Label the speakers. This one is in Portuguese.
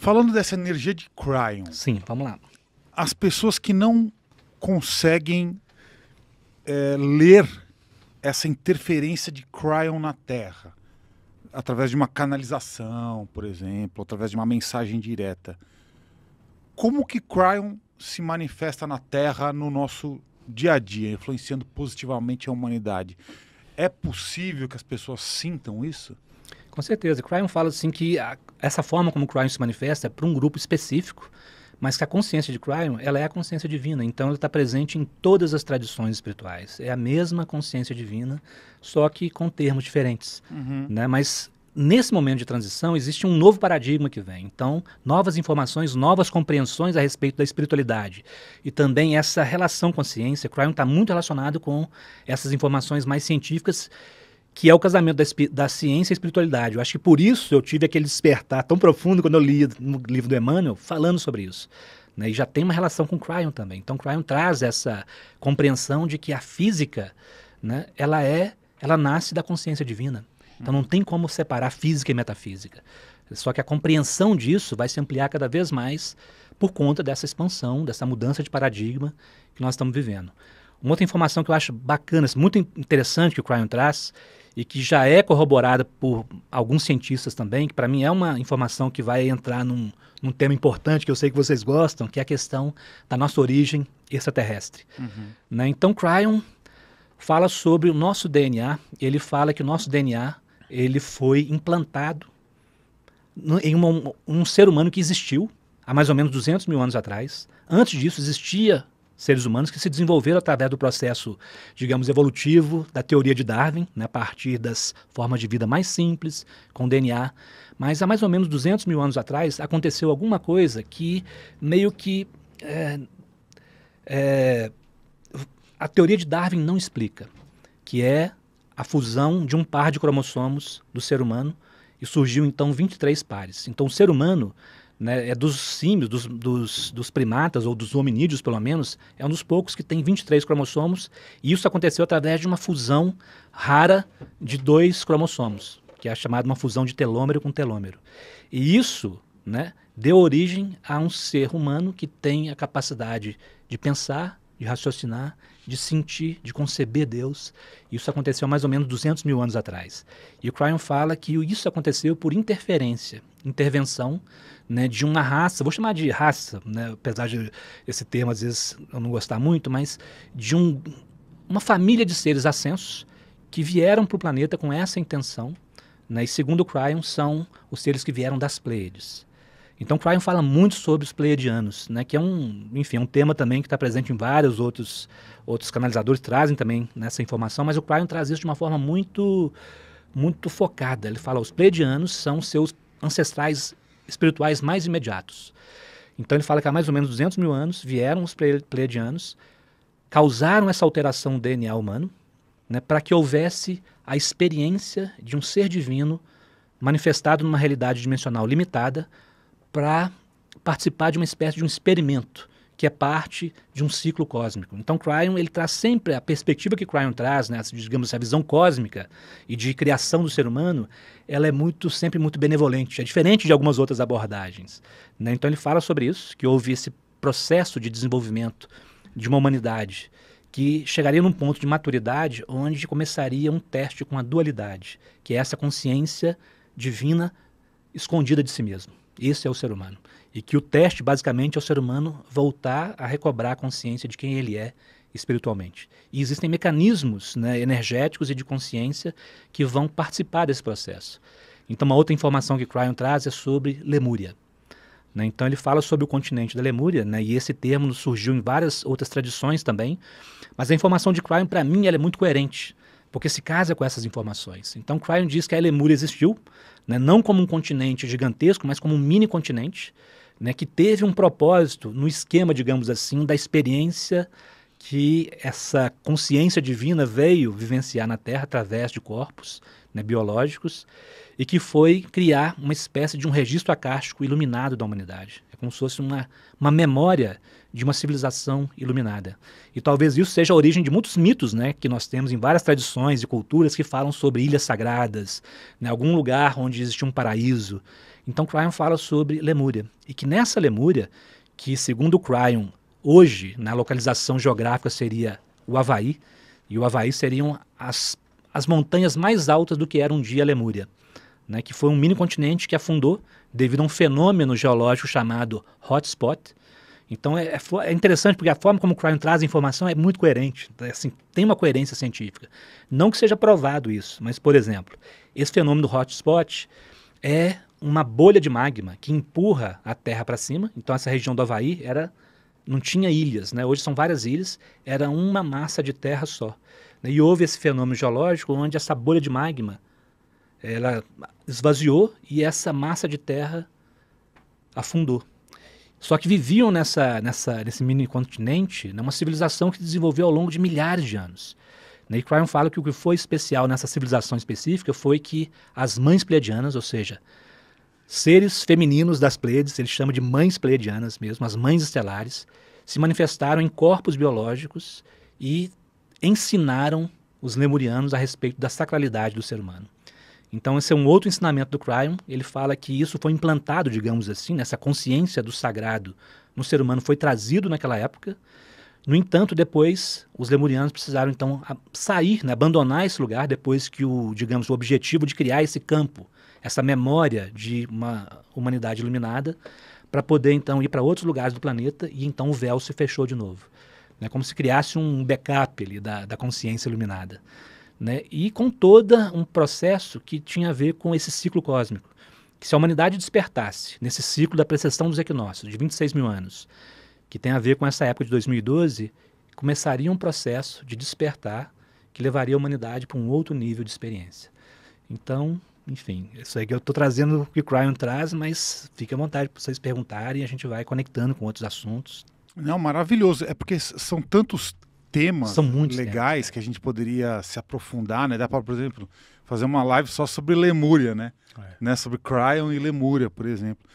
Speaker 1: Falando dessa energia de Cryon. Sim, vamos lá. As pessoas que não conseguem é, ler essa interferência de Cryon na Terra, através de uma canalização, por exemplo, através de uma mensagem direta. Como que Cryon se manifesta na Terra no nosso dia a dia, influenciando positivamente a humanidade? É possível que as pessoas sintam isso? Com certeza. Cryon fala assim que a, essa forma como o Cryon se manifesta é para um grupo específico, mas que a consciência de Cryon ela é a consciência divina. Então, ela está presente em todas as tradições espirituais. É a mesma consciência divina, só que com termos diferentes. Uhum. Né? Mas nesse momento de transição existe um novo paradigma que vem. Então, novas informações, novas compreensões a respeito da espiritualidade. E também essa relação consciência, Cryon está muito relacionado com essas informações mais científicas que é o casamento da, da ciência e espiritualidade. Eu acho que por isso eu tive aquele despertar tão profundo quando eu li no livro do Emmanuel falando sobre isso. Né? E já tem uma relação com Cryon também. Então Cryon traz essa compreensão de que a física, né, ela é, ela nasce da consciência divina. Então não tem como separar física e metafísica. Só que a compreensão disso vai se ampliar cada vez mais por conta dessa expansão, dessa mudança de paradigma que nós estamos vivendo. Uma outra informação que eu acho bacana, assim, muito interessante que o Cryon traz e que já é corroborada por alguns cientistas também, que para mim é uma informação que vai entrar num, num, tema importante que eu sei que vocês gostam, que é a questão da nossa origem extraterrestre. Uhum. Né? Então, Cryon fala sobre o nosso DNA, ele fala que o nosso DNA ele foi implantado no, em uma, um ser humano que existiu há mais ou menos 200 mil anos atrás. Antes disso, existia seres humanos que se desenvolveram através do processo, digamos, evolutivo da teoria de Darwin, né, a partir das formas de vida mais simples, com DNA. Mas há mais ou menos 200 mil anos atrás aconteceu alguma coisa que meio que é, é, a teoria de Darwin não explica, que é a fusão de um par de cromossomos do ser humano e surgiu então 23 pares. Então o ser humano né, é dos símios, dos, dos, dos, primatas, ou dos hominídeos pelo menos, é um dos poucos que tem 23 cromossomos, e isso aconteceu através de uma fusão rara de dois cromossomos, que é chamada uma fusão de telômero com telômero. E isso né, deu origem a um ser humano que tem a capacidade de pensar, de raciocinar, de sentir, de conceber Deus. Isso aconteceu mais ou menos 200 mil anos atrás. E o Cryon fala que isso aconteceu por interferência, intervenção né, de uma raça, vou chamar de raça, né, apesar de esse termo às vezes eu não gostar muito, mas de um, uma família de seres ascensos que vieram para o planeta com essa intenção. Né, e segundo o Cryon, são os seres que vieram das Pleiades. Então, Cryon fala muito sobre os pleiadianos, né, que é um, enfim, é um tema também que está presente em vários outros, outros canalizadores trazem também nessa informação, mas o Cryon traz isso de uma forma muito, muito focada. Ele fala: os pleiadianos são seus ancestrais espirituais mais imediatos. Então, ele fala que há mais ou menos 200 mil anos vieram os pleiadianos, causaram essa alteração do DNA humano, né, para que houvesse a experiência de um ser divino manifestado numa realidade dimensional limitada para participar de uma espécie de um experimento que é parte de um ciclo cósmico. Então, Cryon ele traz sempre a perspectiva que Cryon traz, né, digamos a visão cósmica e de criação do ser humano, ela é muito sempre muito benevolente, é diferente de algumas outras abordagens. Né? Então, ele fala sobre isso, que houve esse processo de desenvolvimento de uma humanidade que chegaria num ponto de maturidade onde começaria um teste com a dualidade, que é essa consciência divina escondida de si mesmo. Esse é o ser humano. E que o teste, basicamente, é o ser humano voltar a recobrar a consciência de quem ele é espiritualmente. E existem mecanismos né, energéticos e de consciência que vão participar desse processo. Então, uma outra informação que Cryon traz é sobre Lemúria. Né? Então, ele fala sobre o continente da Lemúria, né? e esse termo surgiu em várias outras tradições também, mas a informação de Cryon, para mim, ela é muito coerente, porque se casa com essas informações. Então, Cryon diz que a Lemúria existiu, né, não como um continente gigantesco, mas como um mini continente, né, que teve um propósito no esquema, digamos assim, da experiência que essa consciência divina veio vivenciar na Terra através de corpos né, biológicos, e que foi criar uma espécie de um registro acástico iluminado da humanidade. É como se fosse uma, uma memória de uma civilização iluminada. E talvez isso seja a origem de muitos mitos né, que nós temos em várias tradições e culturas que falam sobre ilhas sagradas, né, algum lugar onde existia um paraíso. Então Cryon fala sobre Lemúria, e que nessa Lemúria, que segundo Cryon, hoje, na localização geográfica seria o Havaí, e o Havaí seriam as as montanhas mais altas do que era um dia a Lemúria, né, que foi um mini continente que afundou devido a um fenômeno geológico chamado hotspot. Então é, é, é interessante porque a forma como o Crime traz a informação é muito coerente, né, assim, tem uma coerência científica. Não que seja provado isso, mas, por exemplo, esse fenômeno do hotspot é uma bolha de magma que empurra a Terra para cima. Então essa região do Havaí era não tinha ilhas, né? Hoje são várias ilhas, era uma massa de terra só. Né? E houve esse fenômeno geológico onde essa bolha de magma ela esvaziou e essa massa de terra afundou. Só que viviam nessa, nessa, nesse mini continente né, uma civilização que desenvolveu ao longo de milhares de anos. Né? e Cryon fala que o que foi especial nessa civilização específica foi que as mães pleiadianas, ou seja, seres femininos das Pleiades, ele chama de mães pleiadianas mesmo, as mães estelares, se manifestaram em corpos biológicos e ensinaram os lemurianos a respeito da sacralidade do ser humano. Então, esse é um outro ensinamento do Cryon. Ele fala que isso foi implantado, digamos assim, nessa consciência do sagrado no ser humano foi trazido naquela época. No entanto, depois os lemurianos precisaram então sair, né, abandonar esse lugar depois que o, digamos, o objetivo de criar esse campo essa memória de uma humanidade iluminada, para poder então ir para outros lugares do planeta e então o véu se fechou de novo. é Como se criasse um backup ali da, da consciência iluminada. Né? E com todo um processo que tinha a ver com esse ciclo cósmico. Que se a humanidade despertasse nesse ciclo da precessão dos equinócios, de 26 mil anos, que tem a ver com essa época de 2012, começaria um processo de despertar que levaria a humanidade para um outro nível de experiência. Então, enfim, isso aí que eu estou trazendo o que o Cryon traz, mas fique à vontade para vocês perguntarem e a gente vai conectando com outros assuntos. Não, maravilhoso. É porque são tantos temas são legais temas, é. que a gente poderia se aprofundar, né? Dá para, por exemplo, fazer uma live só sobre Lemúria, né? É. né? Sobre Cryon e Lemúria, por exemplo.